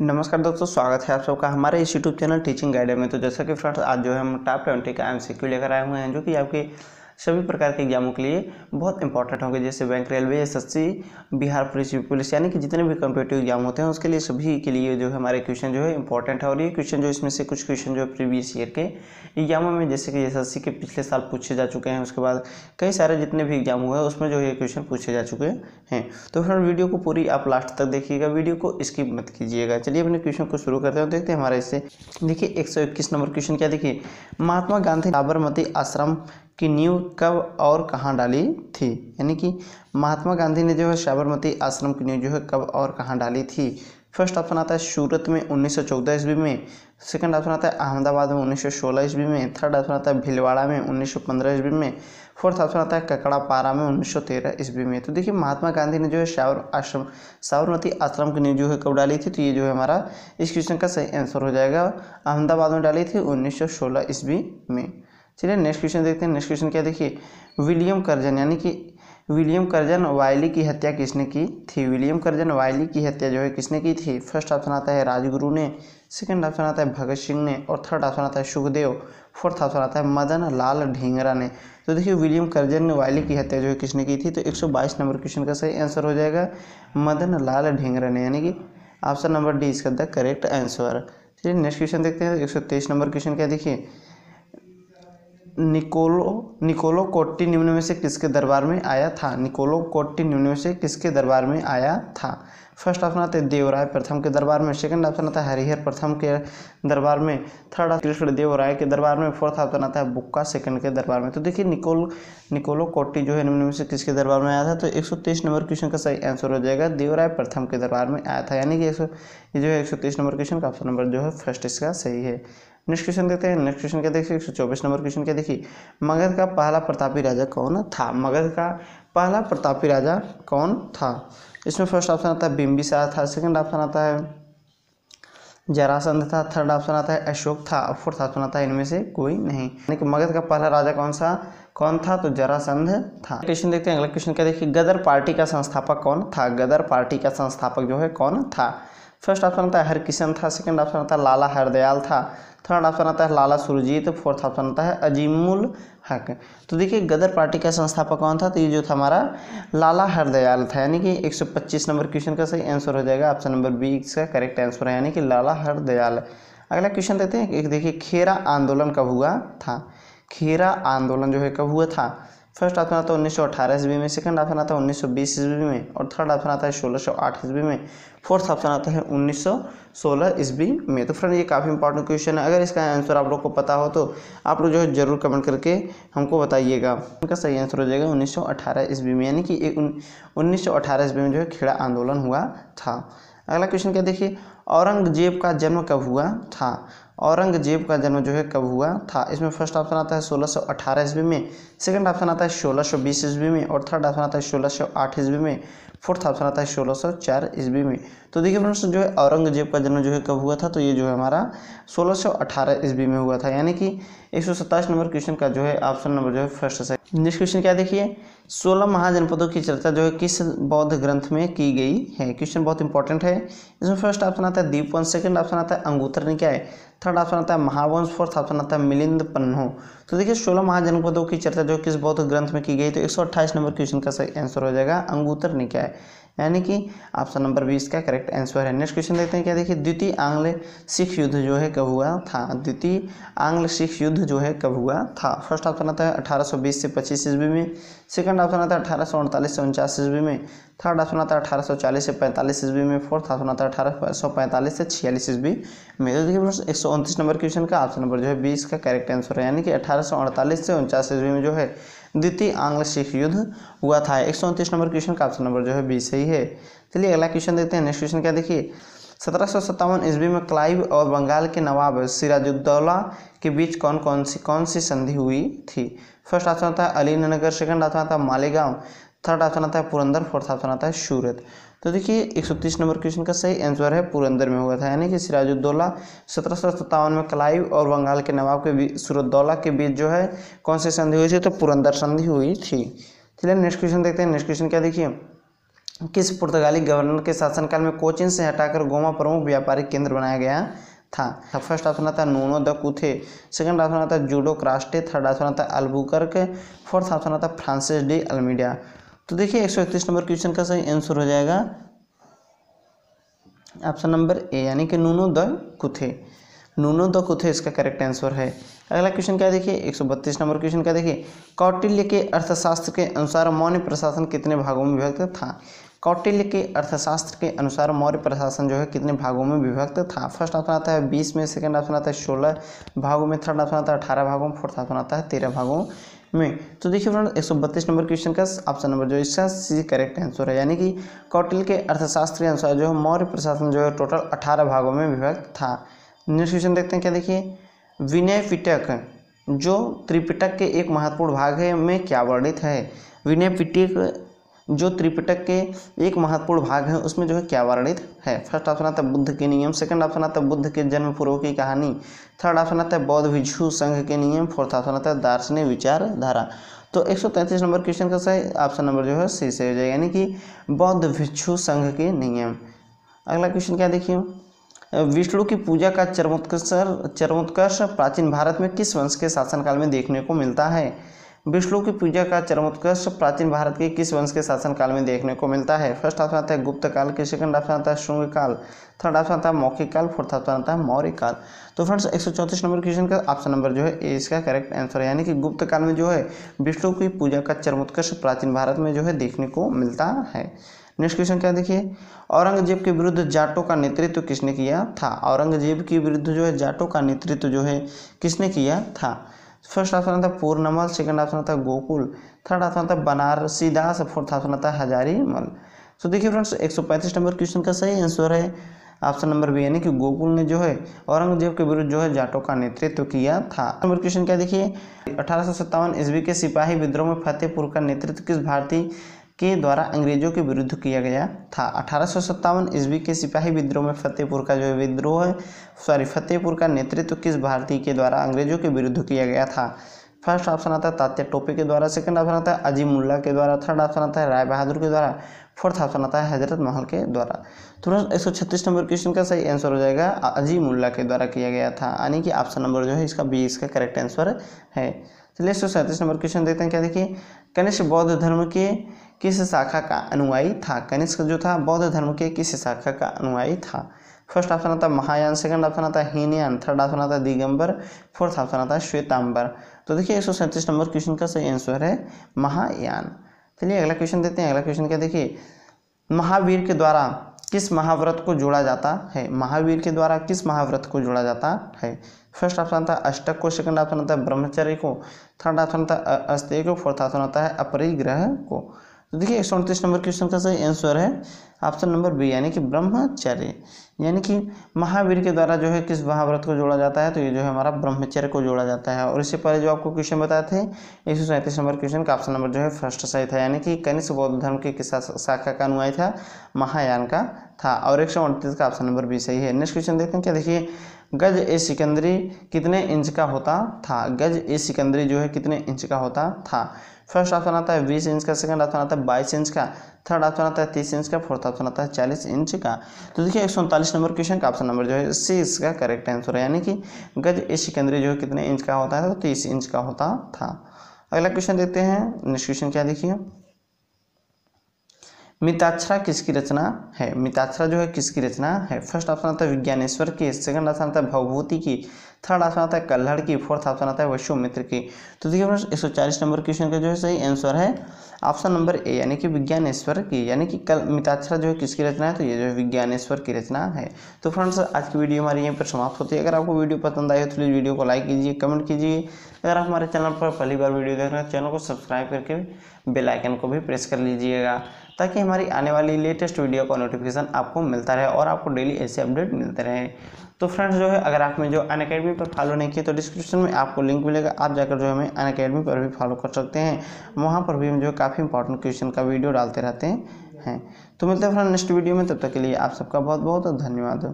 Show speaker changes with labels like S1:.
S1: नमस्कार दोस्तों स्वागत है आप सबका हमारे इस यूट्यूब चैनल टीचिंग गाइड में तो जैसा कि फ्रेंड्स आज जो है हम टॉप ट्वेंटी का एमसीक्यू लेकर आए हुए हैं जो कि आपके सभी प्रकार के एग्जामों के लिए बहुत इंपॉर्टेंट होंगे जैसे bank railway S S C Bihar police police यानी कि जितने भी कम्पिटेटिव एग्जाम होते हैं उसके लिए सभी के लिए जो है हमारे क्वेश्चन जो है इंपॉर्टेंट है और ये क्वेश्चन जो इसमें से कुछ क्वेश्चन जो है प्रीवियस ईयर के एग्जामों में जैसे कि एस के पिछले साल पूछे जा चुके हैं उसके बाद कई सारे जितने भी एग्जाम हुए हैं उसमें जो ये क्वेश्चन पूछे जा चुके हैं तो फिर वीडियो को पूरी आप लास्ट तक देखिएगा वीडियो को स्किप मत कीजिएगा चलिए अपने क्वेश्चन को शुरू करते हैं देखते हैं हमारे इससे देखिए एक नंबर क्वेश्चन क्या देखिए महात्मा गांधी साबरमती आश्रम की नींव कब और कहाँ डाली थी यानी कि महात्मा गांधी ने जो है साबरमती आश्रम की नींव जो है कब और कहाँ डाली थी फर्स्ट ऑप्शन आता है सूरत में 1914 ईस्वी में सेकंड ऑप्शन आता है अहमदाबाद में 1916 ईस्वी में थर्ड ऑप्शन आता है भिलवाड़ा में 1915 ईस्वी में फोर्थ ऑप्शन आता है ककड़ापारा में 1913 ईस्वी में तो देखिए महात्मा गांधी ने जो है शावर आश्रम साबरमती आश्रम की नींव जो है कब डाली थी तो ये जो है हमारा इस क्वेश्चन का सही आंसर हो जाएगा अहमदाबाद में डाली थी उन्नीस ईस्वी में चलिए नेक्स्ट क्वेश्चन देखते हैं नेक्स्ट क्वेश्चन क्या देखिए विलियम कर्जन यानी कि विलियम कर्जन वायली की हत्या किसने की थी विलियम कर्जन वायली की हत्या जो है किसने की थी फर्स्ट ऑप्शन आता है राजगुरु ने सेकंड ऑप्शन आता है भगत सिंह ने और थर्ड ऑप्शन आता है सुखदेव फोर्थ ऑप्शन आता है मदन लाल ढींगरा ने तो देखिए विलियम कर्जन ने वायली की हत्या जो है किसने की थी तो एक नंबर क्वेश्चन का सही आंसर हो जाएगा मदन लाल ढींगरा ने यानी कि ऑप्शन नंबर डी इसका द करेक्ट आंसर चलिए नेक्स्ट क्वेश्चन देखते हैं एक नंबर क्वेश्चन क्या देखिए निकोलो निकोलो कोट्टी निम्न में से किसके दरबार में आया था निकोलो कोट्टी निम्न में से किसके दरबार में आया था फर्स्ट ऑप्शन आता है देवराय प्रथम के दरबार में सेकंड ऑप्शन आता है हरिहर प्रथम के दरबार में थर्ड कृष्ण देवराय के दरबार में फोर्थ ऑप्शन आता है बुक्का सेकंड के दरबार में तो देखिए निकोल निकोलो कोट्टी जो है निम्न में से किसके दरबार में आया था तो एक नंबर क्वेश्चन का सही आंसर हो जाएगा देवराय प्रथम के दरबार में आया था यानी कि एक जो है एक नंबर क्वेश्चन का ऑप्शन नंबर जो है फर्स्ट इसका सही है नेक्स्ट क्वेश्चन देखते हैं नेक्स्ट क्वेश्चन क्या देखिए एक चौबीस नंबर क्वेश्चन क्या देखिए मगध का पहला प्रतापी राजा कौन था मगध का पहला प्रतापी राजा कौन था इसमें फर्स्ट ऑप्शन आता है बिम्बिसार था सेकंड ऑप्शन आता है जरासंध था थर्ड ऑप्शन आता है अशोक था और फोर्थ ऑप्शन आता है इनमें से कोई नहीं यानी कि मगध का पहला राजा कौन सा कौन था तो जरासंध था क्वेश्चन देखते हैं अगला क्वेश्चन क्या देखिए गदर पार्टी का संस्थापक कौन था गदर पार्टी का संस्थापक जो है कौन था फर्स्ट ऑप्शन आता है हरकिशन था सेकंड ऑप्शन आता है लाला हरदयाल था थर्ड ऑप्शन आता है लाला सुरजीत फोर्थ ऑप्शन आता है अजीमुल हक तो देखिए गदर पार्टी का संस्थापक कौन था तो ये जो था हमारा लाला हरदयाल था यानी कि 125 नंबर क्वेश्चन का सही आंसर हो जाएगा ऑप्शन नंबर बी इसका करेक्ट आंसर है यानी कि लाला हरदयाल अगला क्वेश्चन देते हैं एक देखिए खेरा आंदोलन कब हुआ था खेरा आंदोलन जो है कब हुआ था फर्स्ट ऑप्शन आता है उन्नीस सौ अठारह ईस्वी में सेकंड ऑप्शन आता है उन्नीस सौ बीस ईस्वी में और थर्ड ऑप्शन आता है सोलह सौ आठ ईस्वी में फोर्थ ऑप्शन आता है उन्नीस सौ सोलह ईस्वी में तो फ्रेंड ये काफ़ी इंपॉर्टेंट क्वेश्चन है अगर इसका आंसर आप लोग को पता हो तो आप लोग जो है जरूर कमेंट करके हमको बताइएगा इनका सही आंसर हो जाएगा उन्नीस सौ अठारह ईस्वी में यानी कि उन्नीस सौ अठारह ईस्वी में जो है खेड़ा आंदोलन हुआ था अगला क्वेश्चन क्या देखिए औरंगजेब का जन्म कब हुआ था औरंगजेब का जन्म जो है कब हुआ था इसमें फर्स्ट ऑप्शन आता है सोलह सौ अठारह ईस्वी में सेकंड ऑप्शन आता है सोलह सौ बीस ईस्वी में और थर्ड ऑप्शन आता है सोलह सौ आठ ईस्वी में फोर्थ ऑप्शन आता है सोलह सौ चार ईस्वी में तो देखिए फ्रेंड्स जो है औरंगजेब का जन्म जो है कब हुआ था तो ये जो है हमारा सोलह सौ अठारह ईस्वी में हुआ था यानी कि एक सौ सत्ताईस नंबर क्वेश्चन का जो है ऑप्शन नंबर जो है फर्स्ट से नेक्स्ट क्वेश्चन क्या देखिए सोलह महाजनपदों की चर्चा जो है किस बौद्ध ग्रंथ में की गई है क्वेश्चन बहुत इंपॉर्टेंट है इसमें फर्स्ट ऑप्शन आता है दीपवंश सेकंड ऑप्शन आता है अंगूतर निकाय थर्ड ऑप्शन आता है महावंश फोर्थ ऑप्शन आता है मिलिंद पन्नो तो देखिए सोलह महाजनपदों की चर्चा जो किस बौद्ध ग्रंथ में की गई तो एक नंबर क्वेश्चन का सही आंसर हो जाएगा अंगूतर निकाय यानी कि ऑप्शन नंबर बीस का करेक्ट आंसर है नेक्स्ट क्वेश्चन देखते हैं क्या देखिए द्वितीय आंग्ल सिख युद्ध जो है कब हुआ था द्वितीय आंग्ल सिख युद्ध जो है कब हुआ था फर्स्ट ऑप्शन आता है 1820 से 25 ईस्वी में सेकंड ऑप्शन आता है अठारह से उनचास ईस्वी में थर्ड ऑप्शन आता है अठारह से पैंतालीस ईस्वी में फोर्थ ऑप्शन आता है अठारह से छियालीस ईस्वी में तो देखिए एक सौ नंबर क्वेश्चन का ऑप्शन नंबर जो है बीस का करेक्ट आंसर है यानी कि अठारह से उनचास ईस्वी में जो है द्वितीय आंग्ल सिख युद्ध हुआ था एक नंबर क्वेश्चन का ऑप्शन नंबर जो है बी ही है चलिए अगला क्वेश्चन देखते हैं नेक्स्ट क्वेश्चन क्या देखिए सत्रह सौ सत्तावन ईस्वी में क्लाइव और बंगाल के नवाब सिराजुद्दौला के बीच कौन कौन सी कौन सी संधि हुई थी फर्स्ट ऑप्शन आता है अलीनगर सेकंड ऑप्शन आता है मालेगांव थर्ड ऑप्शन आता है पुरंदर फोर्थ ऑप्शन आता है सूरत तो देखिए एक सौ तीस नंबर क्वेश्चन का सही आंसर है पुरंदर में हुआ था यानी कि सिराजुद्दौला सत्रह सौ सत्तावन में कलाइव और बंगाल के नवाब के बीच सूरतदौला के बीच जो है कौन सी संधि हुई थी तो पुरंदर संधि हुई थी चलिए नेक्स्ट क्वेश्चन देखते हैं नेक्स्ट क्वेश्चन क्या देखिए किस पुर्तगाली गवर्नर के शासनकाल में कोचिन से हटाकर गोवा प्रमुख व्यापारिक केंद्र बनाया गया था तो फर्स्ट ऑप्शन आता नूनो द कुथे सेकंड ऑप्शन आता जूडो क्रास्टे थर्ड ऑप्शन आता अल्बुकर्क फोर्थ ऑप्शन आता फ्रांसिस डी अल्मीडिया तो देखिए एक नंबर क्वेश्चन का सही आंसर हो जाएगा ऑप्शन नंबर ए यानी कि नूनो द कुथे नूनो द कुथे इसका करेक्ट आंसर है अगला क्वेश्चन क्या देखिए एक नंबर क्वेश्चन क्या देखिए कौटिल्य के अर्थशास्त्र के अनुसार मौर्य प्रशासन कितने भागों में विभक्त था कौटिल्य के अर्थशास्त्र के अनुसार मौर्य प्रशासन जो है कितने भागों में विभक्त था फर्स्ट ऑप्शन आता है बीस में सेकंड ऑप्शन आता है सोलह भागों में थर्ड ऑप्शन आता है अठारह भागों में फोर्थ ऑप्शन आता है तेरह भागों में तो देखिए फ्रेंड एक नंबर क्वेश्चन का ऑप्शन नंबर जो इसका सी करेक्ट आंसर है यानी कि कौटिल के अर्थशास्त्र के अनुसार जो है मौर्य प्रशासन जो है टोटल अठारह भागों में विभक्त था नेक्स्ट क्वेश्चन देखते हैं क्या देखिए विनय पिटक जो त्रिपिटक के एक महत्वपूर्ण भाग है में क्या वर्णित है विनय पिटक जो त्रिपिटक के एक महत्वपूर्ण भाग है उसमें जो है क्या वर्णित है फर्स्ट ऑप्शन आता है बुद्ध के नियम सेकंड ऑप्शन आता है बुद्ध के जन्म पूर्व की कहानी थर्ड ऑप्शन आता है बौद्ध भिक्षु संघ के नियम फोर्थ ऑप्शन आता है दार्शनिक विचारधारा तो 133 नंबर क्वेश्चन का सही ऑप्शन नंबर जो है सी से हो जाएगा यानी कि बौद्ध भिक्षु संघ के नियम अगला क्वेश्चन क्या देखिए विष्णु की पूजा का चरमोत्कर्ष चरमोत्कर्ष प्राचीन भारत में किस वंश के शासनकाल में देखने को मिलता है विष्णु की पूजा का चरमोत्कर्ष प्राचीन भारत के किस वंश के शासनकाल में देखने को मिलता है फर्स्ट ऑप्शन आता है गुप्त काल के सेकंड ऑप्शन आता है श्रृंग काल थर्ड ऑप्शन आता है मौखिक काल फोर्थ ऑप्शन आता है मौर्य काल तो फ्रेंड्स एक नंबर क्वेश्चन का ऑप्शन नंबर जो है ए इसका करेक्ट आंसर है यानी कि गुप्त काल में जो है विष्णु की पूजा का चरमोत्कर्ष प्राचीन भारत में जो है देखने को मिलता है नेक्स्ट क्वेश्चन क्या देखिए औरंगजेब के विरुद्ध जाटों का नेतृत्व किसने किया था औरंगजेब के विरुद्ध जो है जाटों का नेतृत्व जो है किसने किया था फर्स्ट ऑप्शन आता है पूर्णमल सेकंड ऑप्शन आता है गोकुल थर्ड ऑप्शन आता है बनारसी दास फोर्थ ऑप्शन आता है मल सो देखिए फ्रेंड्स 135 नंबर क्वेश्चन का सही आंसर है ऑप्शन नंबर बी यानी कि गोकुल ने जो है औरंगजेब के विरुद्ध जो है जाटों का नेतृत्व तो किया था नंबर क्वेश्चन क्या देखिए अठारह ईस्वी के सिपाही विद्रोह में फतेहपुर का नेतृत्व किस भारतीय के द्वारा अंग्रेजों के विरुद्ध किया गया था अठारह ईस्वी के सिपाही विद्रोह में फतेहपुर का जो विद्रोह है सॉरी फतेहपुर का नेतृत्व तो किस भारतीय के द्वारा अंग्रेजों के विरुद्ध किया गया था फर्स्ट ऑप्शन आता है तात्या टोपे के द्वारा सेकंड ऑप्शन आता है अजीमुल्ला के द्वारा थर्ड ऑप्शन आता है राय बहादुर के द्वारा फोर्थ ऑप्शन आता है हजरत महल के द्वारा तुरंत एक सौ छत्तीस नंबर क्वेश्चन का सही आंसर हो जाएगा अजीमुल्ला के द्वारा किया गया था यानी कि ऑप्शन नंबर जो है इसका बी इसका करेक्ट आंसर है चलिए एक सौ सैंतीस नंबर क्वेश्चन देखते हैं क्या देखिए कनिष्क बौद्ध धर्म के किस शाखा का अनुयायी था कनिष्क जो था बौद्ध धर्म के किस शाखा का अनुयायी था फर्स्ट ऑप्शन आता है महायान सेकंड ऑप्शन आता है हीनयान थर्ड ऑप्शन आता है दिगंबर फोर्थ ऑप्शन आता है श्वेतांबर तो देखिए एक नंबर क्वेश्चन का सही आंसर है महायान चलिए अगला क्वेश्चन देते हैं अगला क्वेश्चन क्या देखिए महावीर के द्वारा किस महाव्रत को जोड़ा जाता है महावीर के द्वारा किस महाव्रत को जोड़ा जाता है फर्स्ट ऑप्शन था अष्टक को सेकंड ऑप्शन होता है ब्रह्मचर्य को थर्ड ऑप्शन होता है अस्त्य को फोर्थ ऑप्शन होता है अपरिग्रह को तो देखिए एक सौ उनतीस नंबर क्वेश्चन का सही आंसर है ऑप्शन नंबर बी यानी कि ब्रह्मचर्य यानी कि महावीर के द्वारा जो है किस महाव्रत को जोड़ा जाता है तो ये जो है हमारा ब्रह्मचर्य को जोड़ा जाता है और इससे पहले जो आपको क्वेश्चन बताए थे एक सौ सैंतीस नंबर क्वेश्चन का ऑप्शन नंबर जो है फर्स्ट सही था यानी कि कनिष्ठ बौद्ध धर्म के किस शाखा का अनुयायी था महायान का था और एक सौ अड़तीस का ऑप्शन नंबर बी सही है नेक्स्ट क्वेश्चन देखते हैं क्या देखिए गज ए सिकंदरी कितने इंच का होता था गज ए सिकंदरी जो है कितने इंच का होता था फर्स्ट ऑप्शन आता है बीस इंच का सेकंड ऑप्शन आता है बाईस इंच का थर्ड ऑप्शन आता है तीस इंच का फोर्थ ऑप्शन आता है चालीस इंच का तो देखिए एक नंबर क्वेश्चन का ऑप्शन नंबर जो है सी इसका करेक्ट आंसर है यानी कि गज ए सिकंदरी जो है कितने इंच का होता है तो तीस इंच का होता था अगला क्वेश्चन देखते हैं नेक्स्ट क्वेश्चन क्या देखिए मिताक्षरा किसकी रचना है मिताक्षरा जो है किसकी रचना है फर्स्ट ऑप्शन आता है विज्ञानेश्वर की सेकंड ऑप्शन आता है भवभूति की थर्ड ऑप्शन आता है कल्हड़ की फोर्थ ऑप्शन आता है वैश्वमित्र की तो देखिए फ्रेंड्स एक सौ चालीस नंबर क्वेश्चन का जो है सही आंसर है ऑप्शन नंबर ए यानी कि विज्ञानेश्वर की यानी कि कल मिताक्षरा जो है किसकी रचना है तो ये जो है विज्ञानेश्वर की रचना है तो फ्रेंड्स आज की वीडियो हमारी यहीं पर समाप्त होती है अगर आपको वीडियो पसंद आई तो प्लीज़ वीडियो को लाइक कीजिए कमेंट कीजिए अगर आप हमारे चैनल पर पहली बार वीडियो देख रहे हैं तो चैनल को सब्सक्राइब करके बेलाइकन को भी प्रेस कर लीजिएगा ताकि हमारी आने वाली लेटेस्ट वीडियो का नोटिफिकेशन आपको मिलता रहे और आपको डेली ऐसे अपडेट मिलते रहे तो फ्रेंड्स जो है अगर आपने जो अन अकेडमी पर फॉलो नहीं किया तो डिस्क्रिप्शन में आपको लिंक मिलेगा आप जाकर जो हमें अन अकेडमी पर भी फॉलो कर सकते हैं वहाँ पर भी हम जो काफ़ी इंपॉर्टेंट क्वेश्चन का वीडियो डालते रहते हैं तो मिलते हैं फ्रेंड नेक्स्ट वीडियो में तब तक के लिए आप सबका बहुत बहुत धन्यवाद